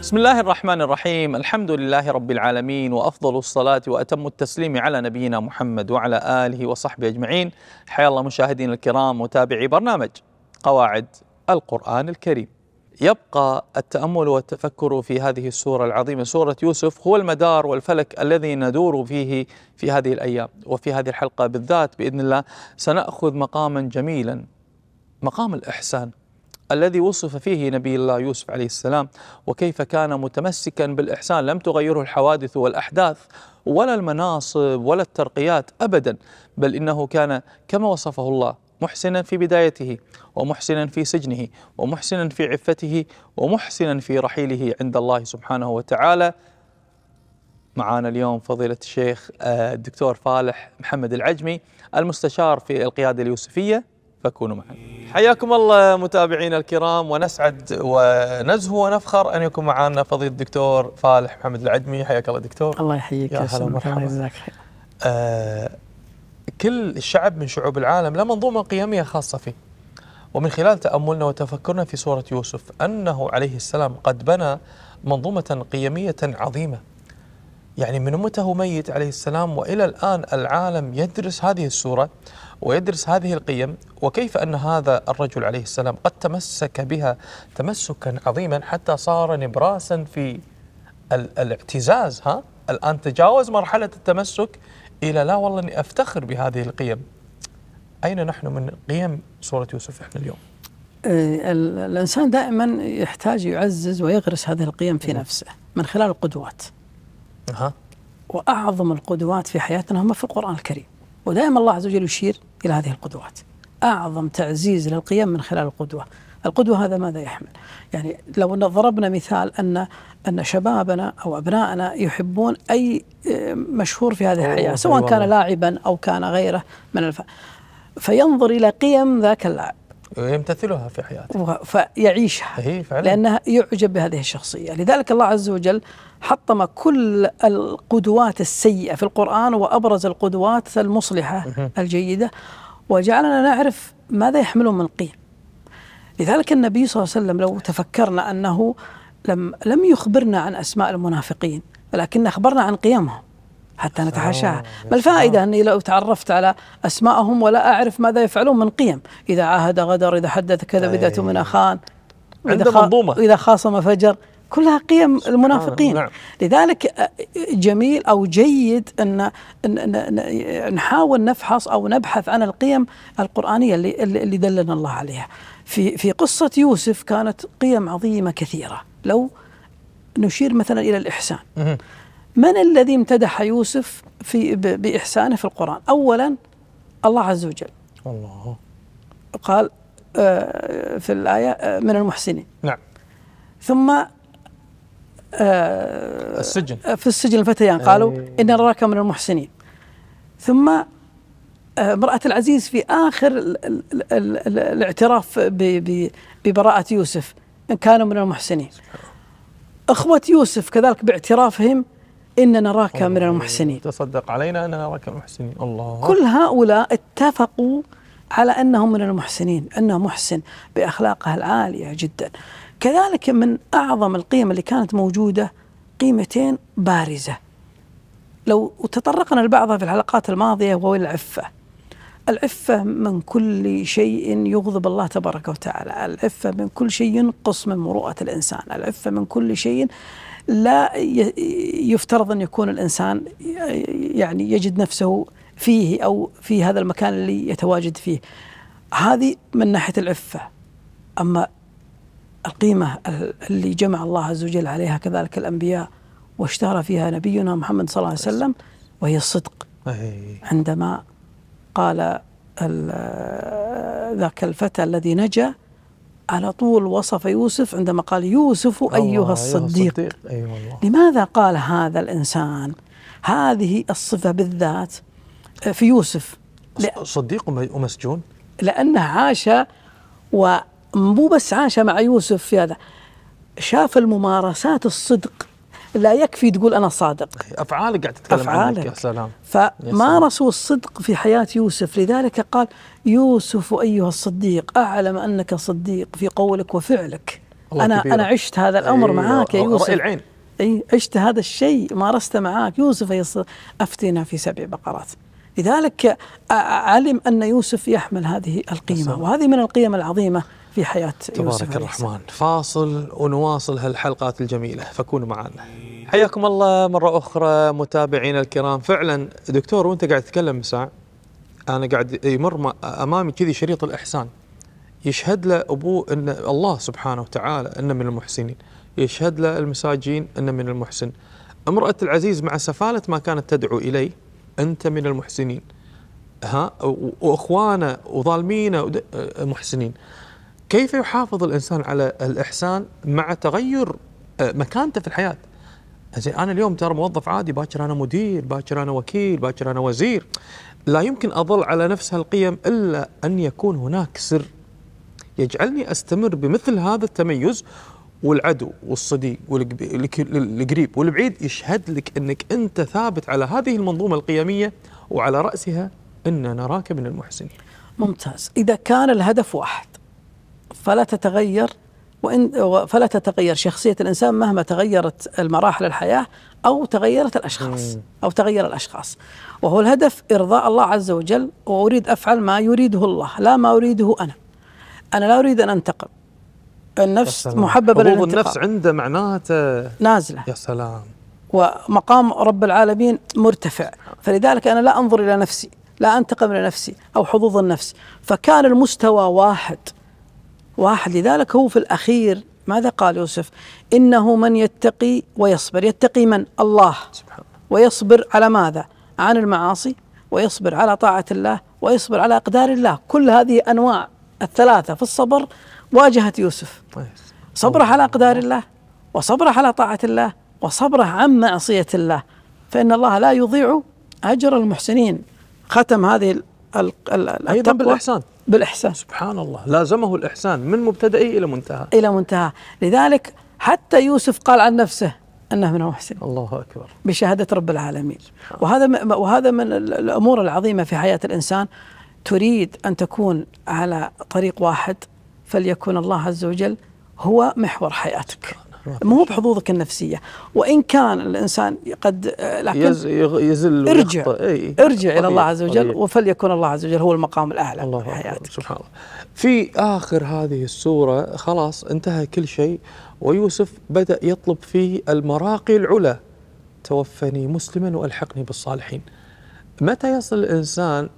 بسم الله الرحمن الرحيم الحمد لله رب العالمين وأفضل الصلاة وأتم التسليم على نبينا محمد وعلى آله وصحبه أجمعين حيا الله مشاهدين الكرام متابعي برنامج قواعد القرآن الكريم يبقى التأمل والتفكر في هذه السورة العظيمة سورة يوسف هو المدار والفلك الذي ندور فيه في هذه الأيام وفي هذه الحلقة بالذات بإذن الله سنأخذ مقاما جميلا مقام الإحسان الذي وصف فيه نبي الله يوسف عليه السلام وكيف كان متمسكا بالإحسان لم تغيره الحوادث والأحداث ولا المناصب ولا الترقيات أبدا بل إنه كان كما وصفه الله محسنا في بدايته ومحسنا في سجنه ومحسنا في عفته ومحسنا في رحيله عند الله سبحانه وتعالى معانا اليوم فضيلة الشيخ آه، الدكتور فالح محمد العجمي المستشار في القيادة اليوسفية فكونوا معنا حياكم الله متابعينا الكرام ونسعد ونزهو ونفخر ان يكون معنا فضيله الدكتور فالح محمد العدمي حياك الله دكتور الله يحييك يا هلا ومرحبا آه كل شعب من شعوب العالم له منظومه قيميه خاصه فيه ومن خلال تاملنا وتفكرنا في سوره يوسف انه عليه السلام قد بنى منظومه قيميه عظيمه يعني من متى هو ميت عليه السلام والى الان العالم يدرس هذه السوره ويدرس هذه القيم وكيف ان هذا الرجل عليه السلام قد تمسك بها تمسكا عظيما حتى صار نبراسا في الاعتزاز ها الان تجاوز مرحله التمسك الى لا والله اني افتخر بهذه القيم. اين نحن من قيم سوره يوسف احنا اليوم؟ إيه، الانسان دائما يحتاج يعزز ويغرس هذه القيم في نفسه من خلال القدوات. أه. واعظم القدوات في حياتنا هم في القران الكريم ودائما الله عز وجل يشير الى هذه القدوات اعظم تعزيز للقيم من خلال القدوه القدوه هذا ماذا يحمل يعني لو ضربنا مثال ان ان شبابنا او ابنائنا يحبون اي آه، مشهور في هذه الحياه سواء كان لاعبا او كان غيره من الف... فينظر الى قيم ذاك اللاعب يمتثلها في حياته فيعيشها هي إيه، فعلا لانها يعجب بهذه الشخصية لذلك الله عز وجل حطم كل القدوات السيئة في القرآن وأبرز القدوات المصلحة الجيدة وجعلنا نعرف ماذا يحملون من قيم لذلك النبي صلى الله عليه وسلم لو تفكرنا أنه لم, لم يخبرنا عن أسماء المنافقين ولكن أخبرنا عن قيمهم حتى آه. نتحاشاها ما الفائدة أني لو تعرفت على أسمائهم ولا أعرف ماذا يفعلون من قيم إذا عاهد غدر إذا حدث كذا بدأت إيه. من أخان إذا, منظومة. إذا خاصم فجر كلها قيم المنافقين نعم. لذلك آه، جميل أو جيد أن نحاول نفحص أو نبحث عن القيم القرآنية اللي, اللي دلنا الله عليها في, في قصة يوسف كانت قيم عظيمة كثيرة لو نشير مثلا إلى الإحسان من الذي امتدح يوسف في بإحسانه في القرآن أولا الله عز وجل الله قال آه، في الآية آه، من المحسنين نعم ثم آه، السجن في السجن الفتيان قالوا إن نراك من المحسنين ثم امرأة العزيز في آخر الاعتراف ببراءة يوسف إن كانوا من المحسنين أخوة يوسف كذلك باعترافهم إن نراك من المحسنين تصدق علينا أن نراك من المحسنين الله كل هؤلاء اتفقوا على أنهم من المحسنين أنه محسن بأخلاقه العالية جدا كذلك من أعظم القيم اللي كانت موجودة قيمتين بارزة لو تطرقنا لبعضها في الحلقات الماضية وهو العفة العفة من كل شيء يغضب الله تبارك وتعالى العفة من كل شيء ينقص من مروءة الإنسان العفة من كل شيء لا يفترض أن يكون الإنسان يعني يجد نفسه فيه أو في هذا المكان اللي يتواجد فيه هذه من ناحية العفة أما القيمة اللي جمع الله عز وجل عليها كذلك الأنبياء واشتهر فيها نبينا محمد صلى الله عليه وسلم وهي الصدق عندما قال ذاك الفتى الذي نجا على طول وصف يوسف عندما قال يوسف أيها الصديق, أيها الصديق. أي أيوة والله. لماذا قال هذا الإنسان هذه الصفة بالذات في يوسف صديق ومسجون لأنه عاش ومو بس عاش مع يوسف في هذا شاف الممارسات الصدق لا يكفي تقول انا صادق افعالك قاعد تتكلم أفعالك. عنك يا سلام رسول الصدق في حياه يوسف لذلك قال يوسف ايها الصديق اعلم انك صديق في قولك وفعلك انا كبيرة. انا عشت هذا الامر أيوه. معاك يا يوسف رأي العين اي عشت هذا الشيء مارسته معاك يوسف افتنا في سبع بقرات لذلك علم ان يوسف يحمل هذه القيمه وهذه من القيم العظيمه في حياة تبارك يوسف الرحمن فاصل ونواصل هالحلقات الجميلة فكونوا معنا حياكم الله مرة أخرى متابعينا الكرام فعلا دكتور وأنت قاعد تتكلم ساعة أنا قاعد يمر أمامي كذي شريط الإحسان يشهد له أبوه أن الله سبحانه وتعالى أنه من المحسنين يشهد له المساجين أنه من المحسن امرأة العزيز مع سفالة ما كانت تدعو إليه أنت من المحسنين ها وإخوانه وظالمينه محسنين كيف يحافظ الانسان على الاحسان مع تغير آه، مكانته في الحياه؟ زين انا اليوم ترى موظف عادي باكر انا مدير، باكر انا وكيل، باكر انا وزير. لا يمكن اظل على نفس هالقيم الا ان يكون هناك سر يجعلني استمر بمثل هذا التميز والعدو والصديق والقريب والبعيد يشهد لك انك انت ثابت على هذه المنظومه القيميه وعلى راسها ان نراك من المحسنين. ممتاز، اذا كان الهدف واحد فلا تتغير وإن فلا تتغير شخصية الإنسان مهما تغيرت المراحل الحياة أو تغيرت الأشخاص أو تغير الأشخاص وهو الهدف إرضاء الله عز وجل وأريد أفعل ما يريده الله لا ما أريده أنا أنا لا أريد أن أنتقم النفس محببة للانتقام النفس عنده معناته نازلة يا سلام ومقام رب العالمين مرتفع فلذلك أنا لا أنظر إلى نفسي لا أنتقم لنفسي أو حظوظ النفس فكان المستوى واحد واحد لذلك هو في الأخير ماذا قال يوسف إنه من يتقي ويصبر يتقي من الله ويصبر على ماذا عن المعاصي ويصبر على طاعة الله ويصبر على أقدار الله كل هذه أنواع الثلاثة في الصبر واجهت يوسف طيب. صبره على أقدار الله وصبره على طاعة الله وصبره عن معصية الله فإن الله لا يضيع أجر المحسنين ختم هذه التقوى أيضا بالإحسان بالإحسان سبحان الله لازمه الإحسان من مبتدئه إلى منتهى إلى منتهى لذلك حتى يوسف قال عن نفسه أنه من المحسنين الله أكبر بشهادة رب العالمين وهذا وهذا من الأمور العظيمة في حياة الإنسان تريد أن تكون على طريق واحد فليكن الله عز وجل هو محور حياتك مو بحظوظك النفسيه وان كان الانسان قد لكن يزل ارجع أي ارجع طبيعي. الى الله عز وجل طبيعي. وفليكن الله عز وجل هو المقام الاعلى الله في حياتك سبحان الله في اخر هذه السوره خلاص انتهى كل شيء ويوسف بدا يطلب في المراقي العلى توفني مسلما والحقني بالصالحين متى يصل الانسان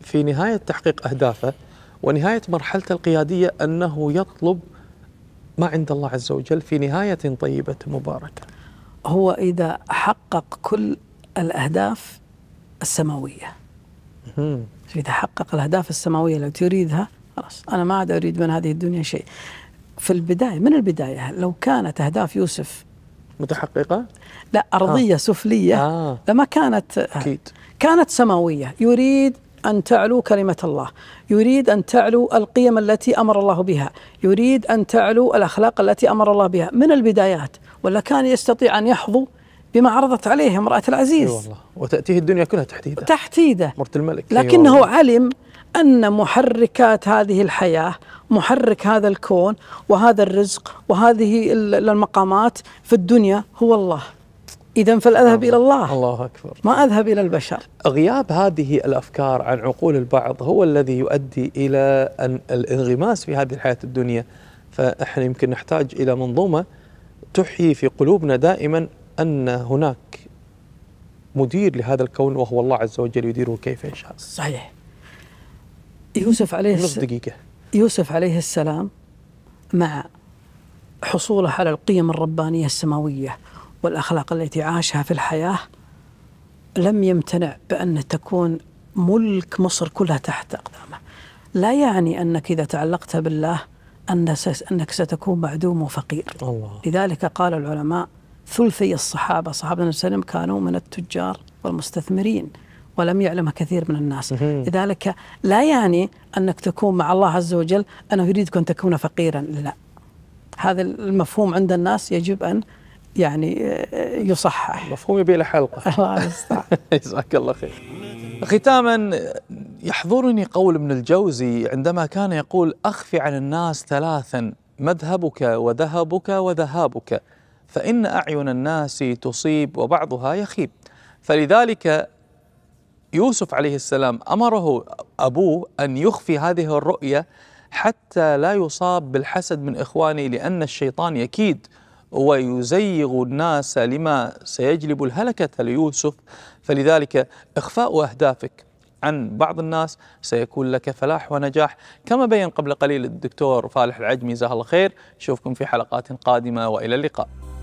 في نهايه تحقيق اهدافه ونهايه مرحلته القياديه انه يطلب ما عند الله عز وجل في نهاية طيبة مباركة هو إذا حقق كل الأهداف السماوية إذا حقق الأهداف السماوية لو تريدها خلاص أنا ما عاد أريد من هذه الدنيا شيء في البداية من البداية لو كانت أهداف يوسف متحققة؟ لا أرضية آه. سفلية آه. لما كانت أكيد كانت سماوية يريد أن تعلو كلمة الله يريد أن تعلو القيم التي أمر الله بها يريد أن تعلو الأخلاق التي أمر الله بها من البدايات ولا كان يستطيع أن يحظو بما عرضت عليه امرأة العزيز والله وتأتيه الدنيا كلها تحديدا تحديدا مرت الملك لكنه والله. علم أن محركات هذه الحياة محرك هذا الكون وهذا الرزق وهذه المقامات في الدنيا هو الله إذا فالأذهب إلى الله الله أكبر ما أذهب إلى البشر غياب هذه الأفكار عن عقول البعض هو الذي يؤدي إلى أن الانغماس في هذه الحياة الدنيا فإحنا يمكن نحتاج إلى منظومة تحيي في قلوبنا دائما أن هناك مدير لهذا الكون وهو الله عز وجل يديره كيف يشاء صحيح يوسف عليه نص دقيقة يوسف عليه السلام مع حصوله على القيم الربانية السماوية والأخلاق التي عاشها في الحياة لم يمتنع بأن تكون ملك مصر كلها تحت أقدامه لا يعني أنك إذا تعلقت بالله أنك ستكون معدوم وفقير الله. لذلك قال العلماء ثلثي الصحابة صحابة وسلم كانوا من التجار والمستثمرين ولم يعلمها كثير من الناس لذلك لا يعني أنك تكون مع الله عز وجل أنه يريدك أن تكون فقيرا لا هذا المفهوم عند الناس يجب أن يعني آه، يصحح مفهومي بلا حلقة الله المستعان جزاك الله خير ختاما يحضرني قول ابن الجوزي عندما كان يقول اخفي عن الناس ثلاثا مذهبك وذهبك وذهابك فإن أعين الناس تصيب وبعضها يخيب فلذلك يوسف عليه السلام أمره أبوه أن يخفي هذه الرؤية حتى لا يصاب بالحسد من إخوانه لأن الشيطان يكيد ويزيغ الناس لما سيجلب الهلكة ليوسف فلذلك إخفاء أهدافك عن بعض الناس سيكون لك فلاح ونجاح كما بين قبل قليل الدكتور فالح العجمي جزاه الله خير نشوفكم في حلقات قادمة وإلى اللقاء